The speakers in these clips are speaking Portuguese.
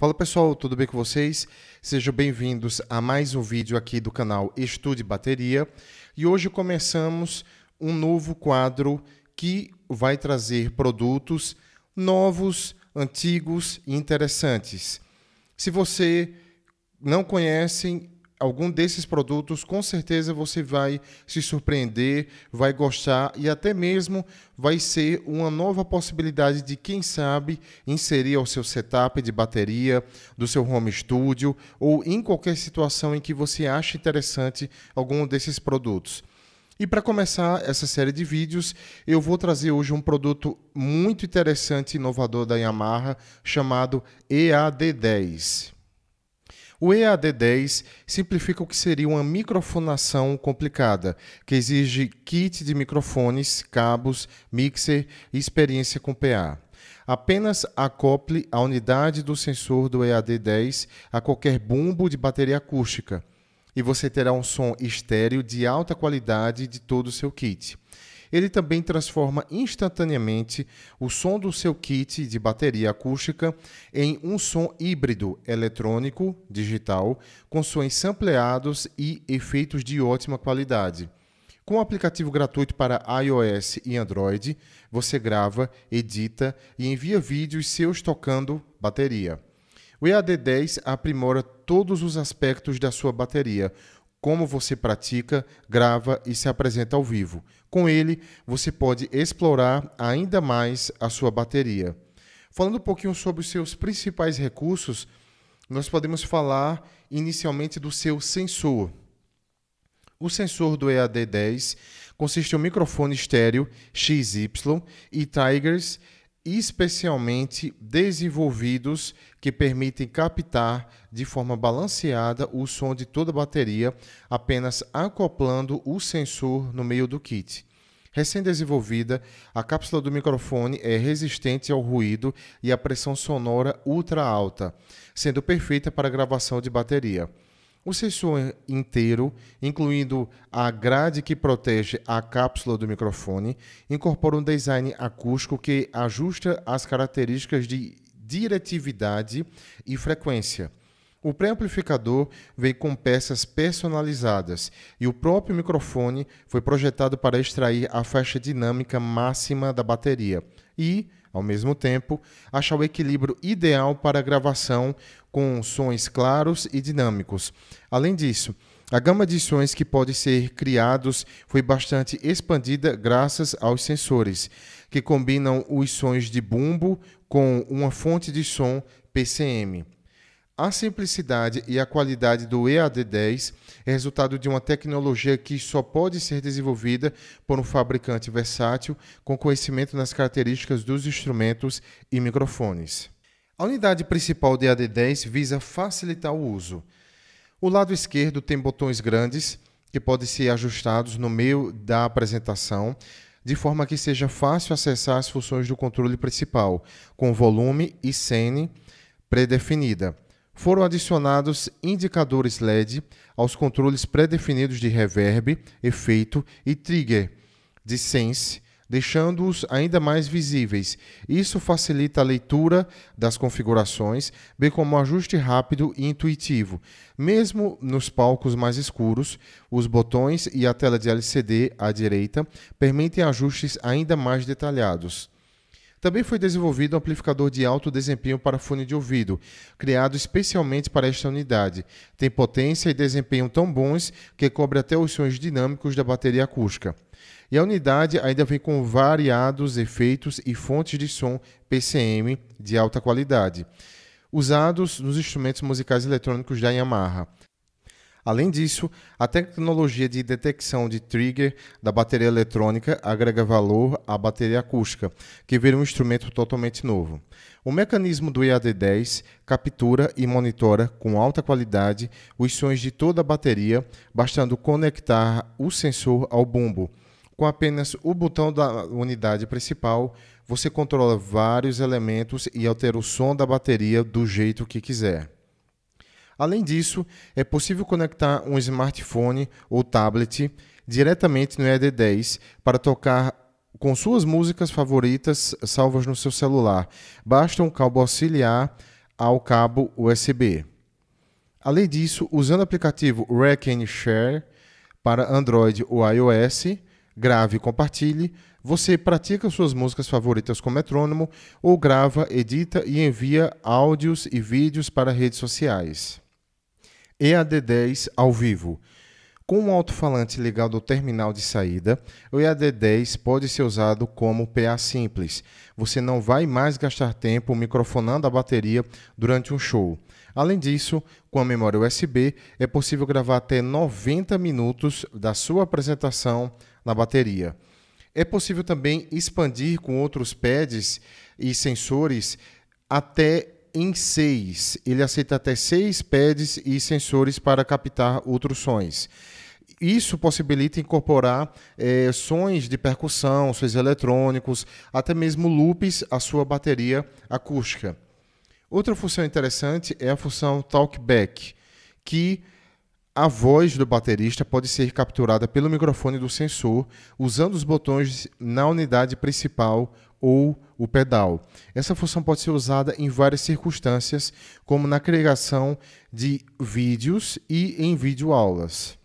Fala pessoal, tudo bem com vocês? Sejam bem-vindos a mais um vídeo aqui do canal Estude Bateria e hoje começamos um novo quadro que vai trazer produtos novos, antigos e interessantes. Se você não conhece, algum desses produtos, com certeza você vai se surpreender, vai gostar e até mesmo vai ser uma nova possibilidade de, quem sabe, inserir ao seu setup de bateria, do seu home studio ou em qualquer situação em que você ache interessante algum desses produtos. E para começar essa série de vídeos, eu vou trazer hoje um produto muito interessante e inovador da Yamaha chamado EAD10. O EAD10 simplifica o que seria uma microfonação complicada, que exige kit de microfones, cabos, mixer e experiência com PA. Apenas acople a unidade do sensor do EAD10 a qualquer bumbo de bateria acústica e você terá um som estéreo de alta qualidade de todo o seu kit. Ele também transforma instantaneamente o som do seu kit de bateria acústica em um som híbrido eletrônico digital com sons sampleados e efeitos de ótima qualidade. Com o aplicativo gratuito para iOS e Android, você grava, edita e envia vídeos seus tocando bateria. O EAD10 aprimora todos os aspectos da sua bateria, como você pratica, grava e se apresenta ao vivo. Com ele, você pode explorar ainda mais a sua bateria. Falando um pouquinho sobre os seus principais recursos, nós podemos falar inicialmente do seu sensor. O sensor do EAD10 consiste em um microfone estéreo XY e Tigers especialmente desenvolvidos que permitem captar de forma balanceada o som de toda a bateria, apenas acoplando o sensor no meio do kit. Recém-desenvolvida, a cápsula do microfone é resistente ao ruído e à pressão sonora ultra alta, sendo perfeita para gravação de bateria. O sensor inteiro, incluindo a grade que protege a cápsula do microfone, incorpora um design acústico que ajusta as características de diretividade e frequência. O pré-amplificador vem com peças personalizadas e o próprio microfone foi projetado para extrair a faixa dinâmica máxima da bateria, e, ao mesmo tempo, achar o equilíbrio ideal para a gravação com sons claros e dinâmicos. Além disso, a gama de sons que pode ser criados foi bastante expandida graças aos sensores, que combinam os sons de bumbo com uma fonte de som PCM. A simplicidade e a qualidade do EAD10 é resultado de uma tecnologia que só pode ser desenvolvida por um fabricante versátil com conhecimento nas características dos instrumentos e microfones. A unidade principal do EAD10 visa facilitar o uso. O lado esquerdo tem botões grandes que podem ser ajustados no meio da apresentação, de forma que seja fácil acessar as funções do controle principal, com volume e cene predefinida foram adicionados indicadores LED aos controles pré-definidos de reverb, efeito e trigger de sense, deixando-os ainda mais visíveis. Isso facilita a leitura das configurações, bem como o um ajuste rápido e intuitivo. Mesmo nos palcos mais escuros, os botões e a tela de LCD à direita permitem ajustes ainda mais detalhados. Também foi desenvolvido um amplificador de alto desempenho para fone de ouvido, criado especialmente para esta unidade. Tem potência e desempenho tão bons que cobre até os sons dinâmicos da bateria acústica. E a unidade ainda vem com variados efeitos e fontes de som PCM de alta qualidade, usados nos instrumentos musicais eletrônicos da Yamaha. Além disso, a tecnologia de detecção de trigger da bateria eletrônica agrega valor à bateria acústica, que vira um instrumento totalmente novo. O mecanismo do EAD10 captura e monitora com alta qualidade os sons de toda a bateria, bastando conectar o sensor ao bumbo. Com apenas o botão da unidade principal, você controla vários elementos e altera o som da bateria do jeito que quiser. Além disso, é possível conectar um smartphone ou tablet diretamente no ED10 para tocar com suas músicas favoritas salvas no seu celular. Basta um cabo auxiliar ao cabo USB. Além disso, usando o aplicativo Rack and Share para Android ou iOS, grave e compartilhe, você pratica suas músicas favoritas com metrônomo ou grava, edita e envia áudios e vídeos para redes sociais. EAD10 ao vivo. Com um alto-falante ligado ao terminal de saída, o EAD10 pode ser usado como PA simples. Você não vai mais gastar tempo microfonando a bateria durante um show. Além disso, com a memória USB, é possível gravar até 90 minutos da sua apresentação na bateria. É possível também expandir com outros pads e sensores até em seis. Ele aceita até seis pads e sensores para captar outros sons. Isso possibilita incorporar é, sons de percussão, sons eletrônicos, até mesmo loops à sua bateria acústica. Outra função interessante é a função talkback, que a voz do baterista pode ser capturada pelo microfone do sensor usando os botões na unidade principal ou o pedal. Essa função pode ser usada em várias circunstâncias, como na criação de vídeos e em videoaulas.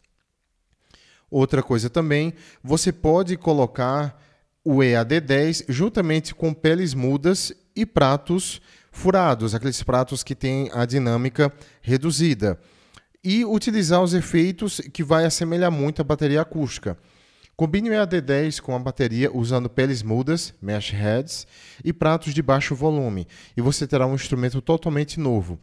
Outra coisa também, você pode colocar o EAD10 juntamente com peles mudas e pratos furados, aqueles pratos que têm a dinâmica reduzida. E utilizar os efeitos que vai assemelhar muito a bateria acústica. Combine o EAD10 com a bateria usando peles mudas, mesh heads e pratos de baixo volume, e você terá um instrumento totalmente novo.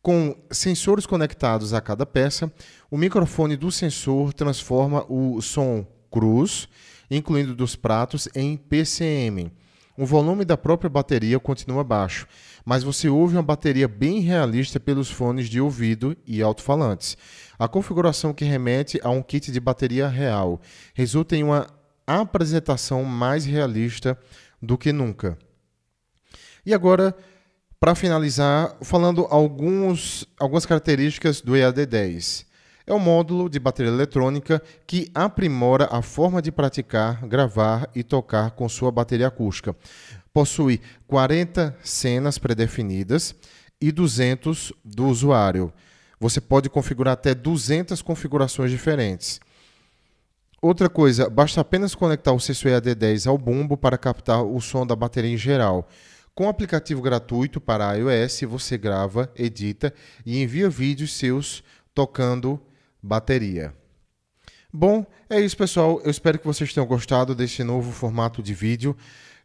Com sensores conectados a cada peça, o microfone do sensor transforma o som cruz, incluindo dos pratos, em PCM. O volume da própria bateria continua baixo, mas você ouve uma bateria bem realista pelos fones de ouvido e alto-falantes. A configuração que remete a um kit de bateria real resulta em uma apresentação mais realista do que nunca. E agora, para finalizar, falando alguns, algumas características do EAD10. É um módulo de bateria eletrônica que aprimora a forma de praticar, gravar e tocar com sua bateria acústica. Possui 40 cenas pré-definidas e 200 do usuário. Você pode configurar até 200 configurações diferentes. Outra coisa, basta apenas conectar o Sensor EAD10 ao bumbo para captar o som da bateria em geral. Com o aplicativo gratuito para iOS, você grava, edita e envia vídeos seus tocando bateria. Bom, é isso, pessoal. Eu espero que vocês tenham gostado desse novo formato de vídeo.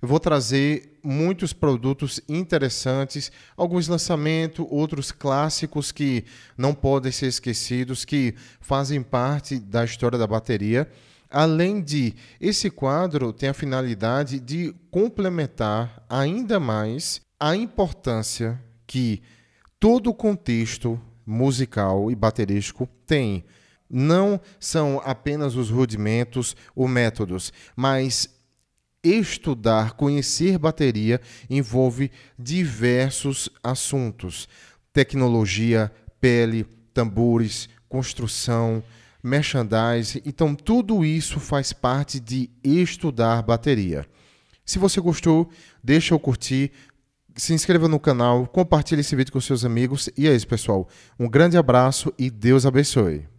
Eu vou trazer muitos produtos interessantes, alguns lançamentos, outros clássicos que não podem ser esquecidos, que fazem parte da história da bateria. Além de, esse quadro tem a finalidade de complementar ainda mais a importância que todo o contexto musical e baterístico tem. Não são apenas os rudimentos ou métodos, mas estudar, conhecer bateria envolve diversos assuntos: tecnologia, pele, tambores, construção, merchandise. Então, tudo isso faz parte de estudar bateria. Se você gostou, deixa eu curtir, se inscreva no canal, compartilhe esse vídeo com seus amigos. E é isso, pessoal. Um grande abraço e Deus abençoe.